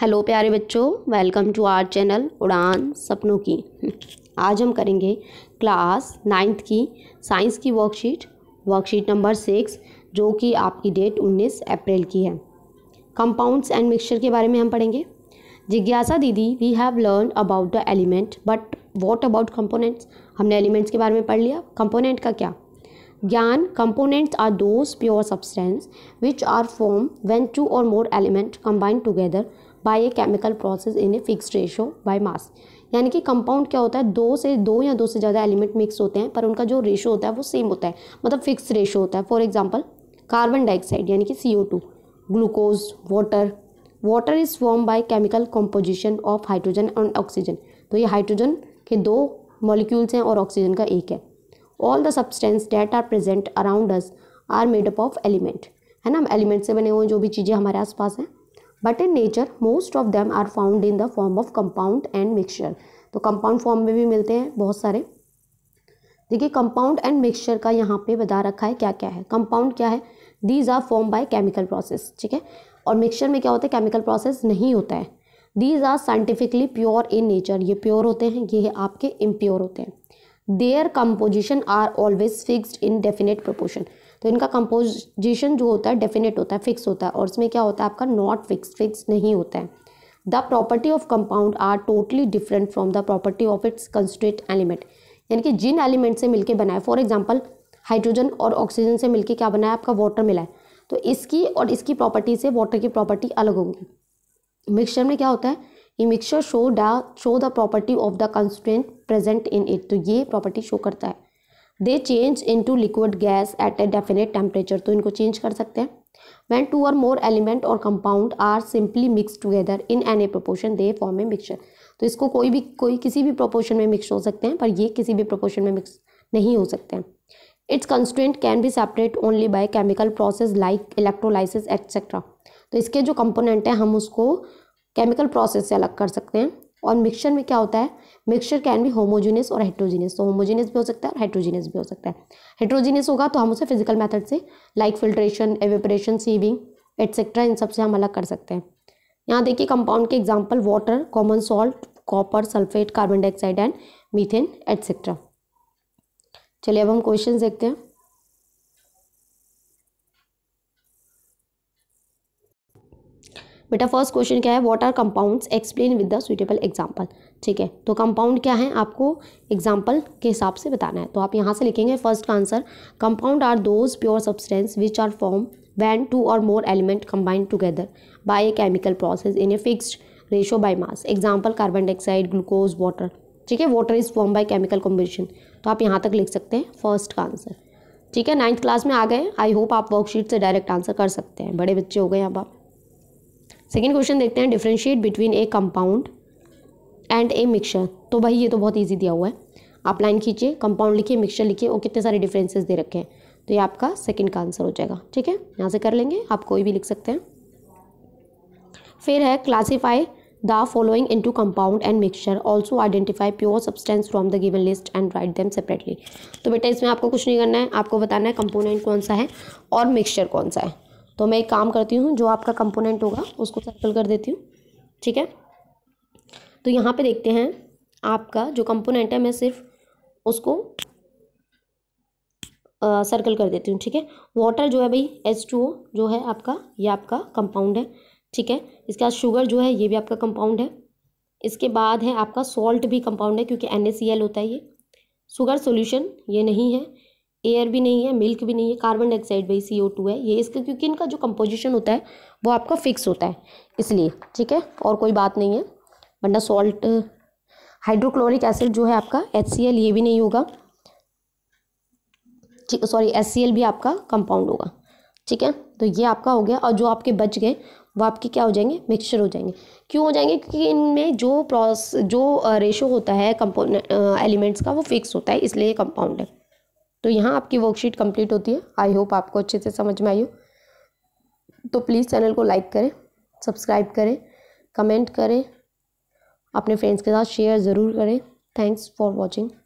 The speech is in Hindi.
हेलो प्यारे बच्चों वेलकम टू आर चैनल उड़ान सपनों की आज हम करेंगे क्लास नाइन्थ की साइंस की वर्कशीट वर्कशीट नंबर सिक्स जो कि आपकी डेट उन्नीस अप्रैल की है कंपाउंड्स एंड मिक्सचर के बारे में हम पढ़ेंगे जिज्ञासा दीदी we have learn about the element but what about components हमने एलिमेंट्स के बारे में पढ़ लिया कंपोनेंट का क्या ज्ञान components are those pure substance which are form when two और more element combined together by a chemical process in a fixed ratio by mass यानी कि कंपाउंड क्या होता है दो से दो या दो से ज़्यादा एलिमेंट मिक्स होते हैं पर उनका जो रेशो होता है वो सेम होता है मतलब फिक्स रेशो होता है फॉर एग्जाम्पल कार्बन डाइऑक्साइड यानी कि C O two glucose water water is form by chemical composition of hydrogen and oxygen तो ये हाइड्रोजन के दो मॉलिक्यूल्स हैं और ऑक्सीजन का एक है all the substance that are present around us are made up of element है ना एलिमेंट से बने हुए जो भी चीज़ें हमारे आसपास हैं but in nature most of them are found in the form of compound and mixture तो कंपाउंड फॉर्म में भी मिलते हैं बहुत सारे देखिए कंपाउंड एंड मिक्सचर का यहाँ पे बता रखा है क्या क्या है कंपाउंड क्या है these are form by chemical process ठीक है और मिक्सचर में क्या होता है केमिकल प्रोसेस नहीं होता है these are scientifically pure in nature ये प्योर होते हैं ये आपके इम्प्योर होते हैं their composition are always fixed in definite proportion तो इनका कंपोजिशन जो होता है डेफिनेट होता है फिक्स होता है और इसमें क्या होता है आपका नॉट फिक्स फिक्स नहीं होता है the property of compound are totally different from the property of its constituent element यानी कि जिन एलिमेंट से मिलकर बनाए फॉर एग्जाम्पल हाइड्रोजन और ऑक्सीजन से मिलकर क्या बनाया आपका वाटर मिला है तो इसकी और इसकी प्रॉपर्टी से वाटर की प्रॉपर्टी अलग होंगी मिक्सचर में क्या होता है ये mixture show the show the property of the constant present in it तो ये प्रॉपर्टी शो करता है they change in to liquid gas at a definite temperature तो इनको चेंज कर सकते हैं वैन टू और मोर एलिमेंट और compound are simply mix together in any proportion they form a mixture तो इसको कोई भी कोई किसी भी प्रोपोर्शन में मिक्स हो सकते हैं पर ये किसी भी प्रोपोर्शन में मिक्स नहीं हो सकते हैं it's constant can be separate only by chemical process like electrolysis etcetera तो इसके जो कंपोनेंट हैं हम उसको केमिकल प्रोसेस से अलग कर सकते हैं और मिक्सचर में क्या होता है मिक्सचर कैन भी होमोजीनियस और हेट्रोजीनियस तो होमोजीनियस भी हो सकता है और हेट्रोजीनियस भी हो सकता है हेट्रोजीनियस होगा तो हम उसे फिजिकल मेथड से like filtration evaporation sieving etcetera इन सब से हम अलग कर सकते हैं यहाँ देखिए कंपाउंड के example water common salt copper sulphate carbon dioxide and methane etcetera चलिए अब हम क्वेश्चन देखते हैं बेटा फर्स्ट क्वेश्चन क्या है what are compound explain with the suitable example ठीक है तो कंपाउंड क्या है आपको एग्जाम्पल के हिसाब से बताना है तो आप यहाँ से लिखेंगे फर्स्ट का answer compound are those pure substance which are form one two और more element combined together by a chemical process in a fixed ratio by mass example carbon dioxide glucose water ठीक है water is form by chemical combination तो आप यहाँ तक लिख सकते हैं फर्स्ट का आंसर ठीक है नाइन्थ क्लास में आ गए आई होप आप वर्कशीट से डायरेक्ट आंसर कर सकते हैं बड़े बच्चे हो गए अब आप सेकेंड क्वेश्चन देखते हैं differentiate between a compound and a mixture तो भाई ये तो बहुत ईजी दिया हुआ है आप लाइन खींचिए कंपाउंड लिखिए मिक्सचर लिखिए और कितने सारे डिफरेंसेस दे रखे हैं तो ये आपका सेकंड का आंसर हो जाएगा ठीक है यहाँ से कर लेंगे आप कोई भी लिख सकते हैं फिर है classify the following into compound and mixture also identify pure substance from the given list and write them separately तो बेटा इसमें आपको कुछ नहीं करना है आपको बताना है कंपोनेंट कौन सा है और मिक्सचर कौन सा है तो मैं एक काम करती हूँ जो आपका कंपोनेंट होगा उसको सर्कल कर देती हूँ ठीक है तो यहाँ पे देखते हैं आपका जो कंपोनेंट है मैं सिर्फ उसको आ, सर्कल कर देती हूँ ठीक है वाटर जो है भाई एच टू ओ जो है आपका ये आपका कंपाउंड है ठीक है इसके बाद शुगर जो है ये भी आपका कंपाउंड है इसके बाद है आपका सॉल्ट भी कंपाउंड है क्योंकि एन होता है ये शुगर सोल्यूशन ये नहीं है एयर भी नहीं है मिल्क भी नहीं है कार्बन डाइऑक्साइड भाई सी ओ टू है ये इसका क्योंकि इनका जो कंपोजिशन होता है वो आपका फिक्स होता है इसलिए ठीक है और कोई बात नहीं है वरना सॉल्ट हाइड्रोक्लोरिक एसिड जो है आपका एच सी एल ये भी नहीं होगा सॉरी एच सी एल भी आपका कंपाउंड होगा ठीक है तो ये आपका हो गया और जो आपके बच गए वो आपके क्या हो जाएंगे मिक्सचर हो जाएंगे क्यों हो जाएंगे क्योंकि इनमें जो प्रोस जो रेशो होता है कंपोनेंट एलिमेंट्स का वो फिक्स होता है इसलिए कंपाउंड है तो यहाँ आपकी वर्कशीट कंप्लीट होती है आई होप आपको अच्छे से समझ में आई हो तो प्लीज़ चैनल को लाइक करें सब्सक्राइब करें कमेंट करें अपने फ्रेंड्स के साथ शेयर ज़रूर करें थैंक्स फॉर वॉचिंग